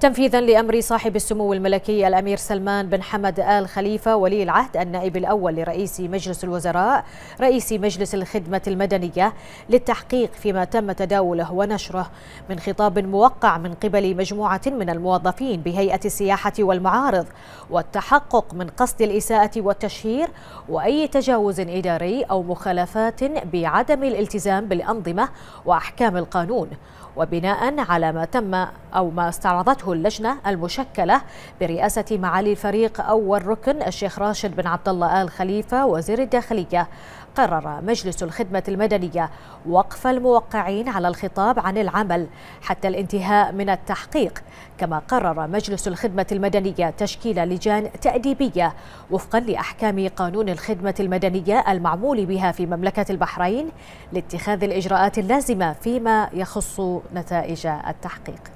تنفيذا لأمر صاحب السمو الملكي الأمير سلمان بن حمد آل خليفة ولي العهد النائب الأول لرئيس مجلس الوزراء رئيس مجلس الخدمة المدنية للتحقيق فيما تم تداوله ونشره من خطاب موقع من قبل مجموعة من الموظفين بهيئة السياحة والمعارض والتحقق من قصد الإساءة والتشهير وأي تجاوز إداري أو مخالفات بعدم الالتزام بالأنظمة وأحكام القانون وبناء على ما تم أو ما استعرضته أجرته اللجنة المشكلة برئاسة معالي الفريق أول ركن الشيخ راشد بن عبد الله آل خليفة وزير الداخلية قرر مجلس الخدمة المدنية وقف الموقعين على الخطاب عن العمل حتى الانتهاء من التحقيق كما قرر مجلس الخدمة المدنية تشكيل لجان تأديبية وفقا لأحكام قانون الخدمة المدنية المعمول بها في مملكة البحرين لاتخاذ الإجراءات اللازمة فيما يخص نتائج التحقيق